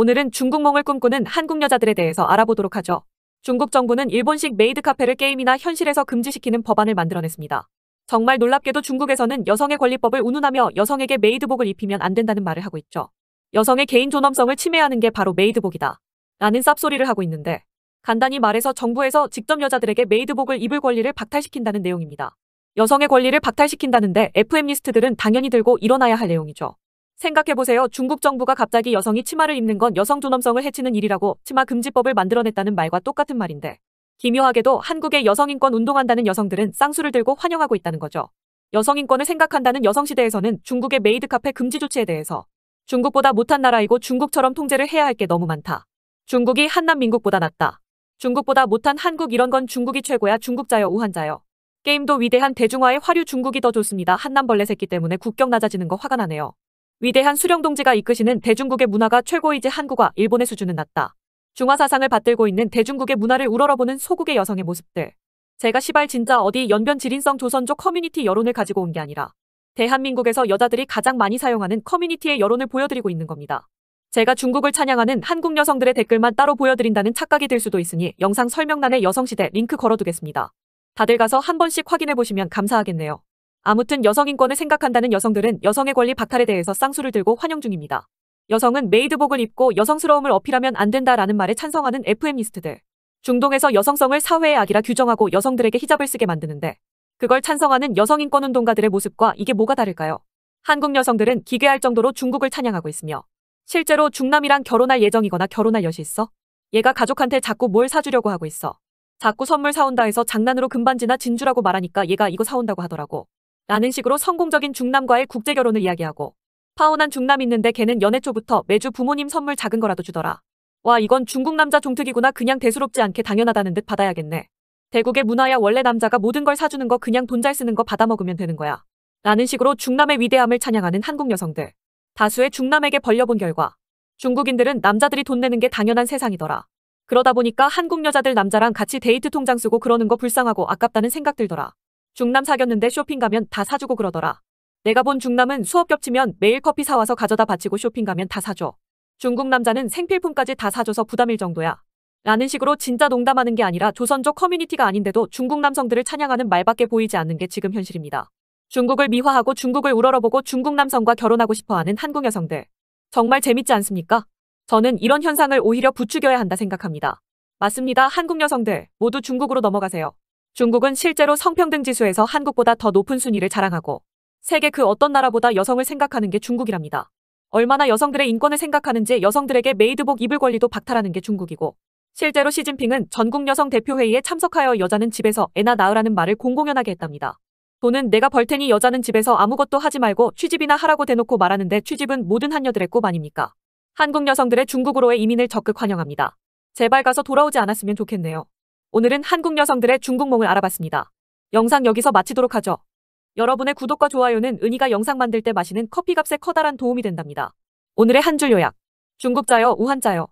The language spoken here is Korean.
오늘은 중국몽을 꿈꾸는 한국 여자들에 대해서 알아보도록 하죠. 중국 정부는 일본식 메이드 카페를 게임이나 현실에서 금지시키는 법안을 만들어냈습니다. 정말 놀랍게도 중국에서는 여성의 권리법을 운운하며 여성에게 메이드복을 입히면 안 된다는 말을 하고 있죠. 여성의 개인 존엄성을 침해하는 게 바로 메이드복이다. 라는 쌉소리를 하고 있는데 간단히 말해서 정부에서 직접 여자들에게 메이드복을 입을 권리를 박탈시킨다는 내용입니다. 여성의 권리를 박탈시킨다는데 FM리스트들은 당연히 들고 일어나야 할 내용이죠. 생각해보세요. 중국 정부가 갑자기 여성이 치마를 입는 건 여성 존엄성을 해치는 일이라고 치마 금지법을 만들어냈다는 말과 똑같은 말인데 기묘하게도 한국의 여성인권 운동한다는 여성들은 쌍수를 들고 환영하고 있다는 거죠. 여성인권을 생각한다는 여성시대에서는 중국의 메이드카페 금지 조치에 대해서 중국보다 못한 나라이고 중국처럼 통제를 해야 할 게 너무 많다. 중국이 한남민국보다 낫다. 중국보다 못한 한국 이런 건 중국이 최고야 중국자여 우한자여. 게임도 위대한 대중화의 화류 중국이 더 좋습니다. 한남벌레 새끼 때문에 국경 낮아지는 거 화가 나네요. 위대한 수령동지가 이끄시는 대중국의 문화가 최고이지 한국과 일본의 수준은 낮다. 중화사상을 받들고 있는 대중국의 문화를 우러러보는 소국의 여성의 모습들. 제가 시발 진짜 어디 연변 지린성 조선족 커뮤니티 여론을 가지고 온 게 아니라 대한민국에서 여자들이 가장 많이 사용하는 커뮤니티의 여론을 보여드리고 있는 겁니다. 제가 중국을 찬양하는 한국 여성들의 댓글만 따로 보여드린다는 착각이 들 수도 있으니 영상 설명란에 여성시대 링크 걸어두겠습니다. 다들 가서 한 번씩 확인해보시면 감사하겠네요. 아무튼 여성인권을 생각한다는 여성들은 여성의 권리 박탈에 대해서 쌍수를 들고 환영 중입니다. 여성은 메이드복을 입고 여성스러움을 어필하면 안 된다라는 말에 찬성하는 FM리스트들. 중동에서 여성성을 사회의 악이라 규정하고 여성들에게 히잡을 쓰게 만드는데 그걸 찬성하는 여성인권운동가들의 모습과 이게 뭐가 다를까요? 한국 여성들은 기괴할 정도로 중국을 찬양하고 있으며 실제로 중남이랑 결혼할 예정이거나 결혼할 여시 있어? 얘가 가족한테 자꾸 뭘 사주려고 하고 있어. 자꾸 선물 사온다 해서 장난으로 금반지나 진주라고 말하니까 얘가 이거 사온다고 하더라고. 라는 식으로 성공적인 중남과의 국제결혼을 이야기하고 파혼한 중남 있는데 걔는 연애 초부터 매주 부모님 선물 작은 거라도 주더라. 와 이건 중국 남자 종특이구나 그냥 대수롭지 않게 당연하다는 듯 받아야겠네. 대국의 문화야 원래 남자가 모든 걸 사주는 거 그냥 돈 잘 쓰는 거 받아먹으면 되는 거야. 라는 식으로 중남의 위대함을 찬양하는 한국 여성들. 다수의 중남에게 벌려본 결과 중국인들은 남자들이 돈 내는 게 당연한 세상이더라. 그러다 보니까 한국 여자들 남자랑 같이 데이트 통장 쓰고 그러는 거 불쌍하고 아깝다는 생각 들더라. 중남 사귀었는데 쇼핑 가면 다 사주고 그러더라. 내가 본 중남은 수업 겹치면 매일 커피 사와서 가져다 바치고 쇼핑 가면 다 사줘. 중국 남자는 생필품까지 다 사줘서 부담일 정도야. 라는 식으로 진짜 농담하는 게 아니라 조선족 커뮤니티가 아닌데도 중국 남성들을 찬양하는 말밖에 보이지 않는 게 지금 현실입니다. 중국을 미화하고 중국을 우러러보고 중국 남성과 결혼하고 싶어하는 한국 여성들. 정말 재밌지 않습니까? 저는 이런 현상을 오히려 부추겨야 한다 생각합니다. 맞습니다. 한국 여성들 모두 중국으로 넘어가세요. 중국은 실제로 성평등 지수에서 한국보다 더 높은 순위를 자랑하고 세계 그 어떤 나라보다 여성을 생각하는 게 중국이랍니다. 얼마나 여성들의 인권을 생각하는지 여성들에게 메이드복 입을 권리도 박탈하는 게 중국이고 실제로 시진핑은 전국 여성 대표회의에 참석하여 여자는 집에서 애나 낳으라는 말을 공공연하게 했답니다. 돈은 내가 벌 테니 여자는 집에서 아무것도 하지 말고 취집이나 하라고 대놓고 말하는데 취집은 모든 한녀들의꿈 아닙니까? 한국 여성들의 중국으로의 이민을 적극 환영합니다. 제발 가서 돌아오지 않았으면 좋겠네요. 오늘은 한국 여성들의 중국몽을 알아봤습니다. 영상 여기서 마치도록 하죠. 여러분의 구독과 좋아요는 은희가 영상 만들 때 마시는 커피값에 커다란 도움이 된답니다. 오늘의 한 줄 요약. 중국자여 우한자여.